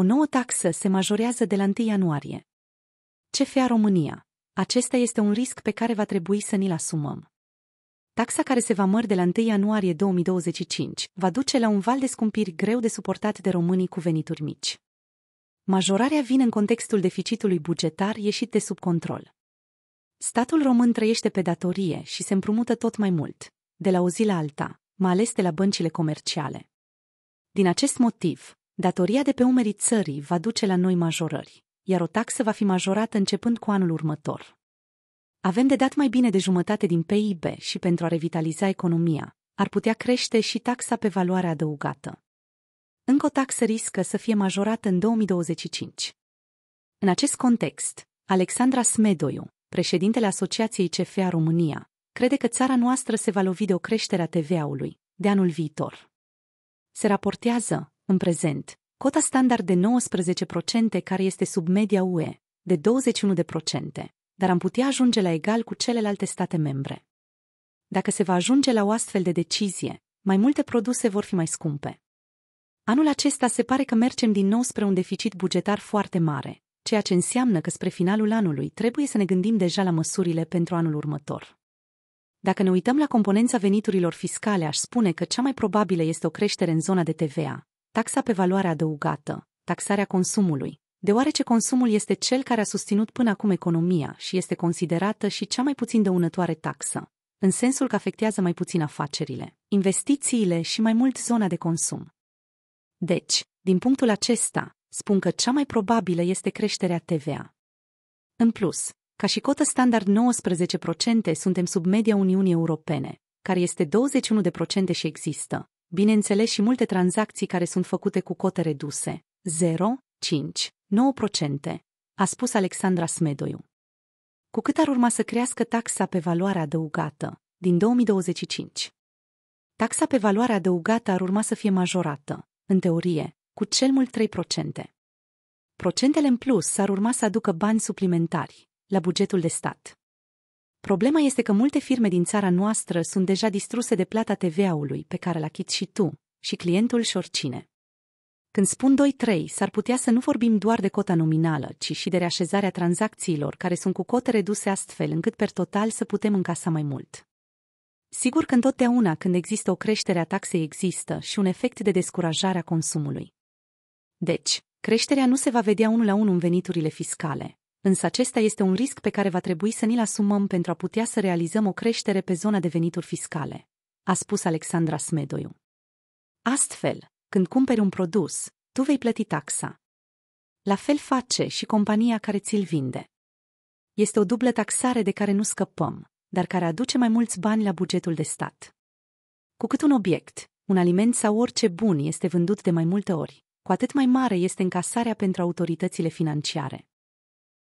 O nouă taxă se majorează de la 1 ianuarie. CFA România. Acesta este un risc pe care va trebui să ni-l asumăm. Taxa care se va mări de la 1 ianuarie 2025 va duce la un val de scumpiri greu de suportat de românii cu venituri mici. Majorarea vine în contextul deficitului bugetar ieșit de sub control. Statul român trăiește pe datorie și se împrumută tot mai mult, de la o zi la alta, mai ales de la băncile comerciale. Din acest motiv, Datoria de pe umerii țării va duce la noi majorări, iar o taxă va fi majorată începând cu anul următor. Avem de dat mai bine de jumătate din PIB și pentru a revitaliza economia, ar putea crește și taxa pe valoare adăugată. Încă o taxă riscă să fie majorată în 2025. În acest context, Alexandra Smedoiu, președintele Asociației CFA România, crede că țara noastră se va lovi de o creștere a TVA-ului de anul viitor. Se raportează în prezent, cota standard de 19% care este sub media UE, de 21%, dar am putea ajunge la egal cu celelalte state membre. Dacă se va ajunge la o astfel de decizie, mai multe produse vor fi mai scumpe. Anul acesta se pare că mergem din nou spre un deficit bugetar foarte mare, ceea ce înseamnă că spre finalul anului trebuie să ne gândim deja la măsurile pentru anul următor. Dacă ne uităm la componența veniturilor fiscale, aș spune că cea mai probabilă este o creștere în zona de TVA, Taxa pe valoare adăugată, taxarea consumului, deoarece consumul este cel care a susținut până acum economia și este considerată și cea mai puțin dăunătoare taxă, în sensul că afectează mai puțin afacerile, investițiile și mai mult zona de consum. Deci, din punctul acesta, spun că cea mai probabilă este creșterea TVA. În plus, ca și cotă standard 19% suntem sub media Uniunii Europene, care este 21% și există, bineînțeles și multe tranzacții care sunt făcute cu cote reduse, 0, 5, 9%, a spus Alexandra Smedoiu. Cu cât ar urma să crească taxa pe valoare adăugată din 2025? Taxa pe valoare adăugată ar urma să fie majorată, în teorie, cu cel mult 3%. procente. Procentele în plus ar urma să aducă bani suplimentari la bugetul de stat. Problema este că multe firme din țara noastră sunt deja distruse de plata TVA-ului pe care l chit și tu, și clientul și oricine. Când spun 2-3, s-ar putea să nu vorbim doar de cota nominală, ci și de reașezarea tranzacțiilor care sunt cu cote reduse astfel încât per total să putem încasa mai mult. Sigur că întotdeauna când există o creștere a taxei există și un efect de descurajare a consumului. Deci, creșterea nu se va vedea unul la unul în veniturile fiscale, însă acesta este un risc pe care va trebui să ni-l asumăm pentru a putea să realizăm o creștere pe zona de venituri fiscale, a spus Alexandra Smedoiu. Astfel, când cumperi un produs, tu vei plăti taxa. La fel face și compania care ți-l vinde. Este o dublă taxare de care nu scăpăm, dar care aduce mai mulți bani la bugetul de stat. Cu cât un obiect, un aliment sau orice bun este vândut de mai multe ori, cu atât mai mare este încasarea pentru autoritățile financiare.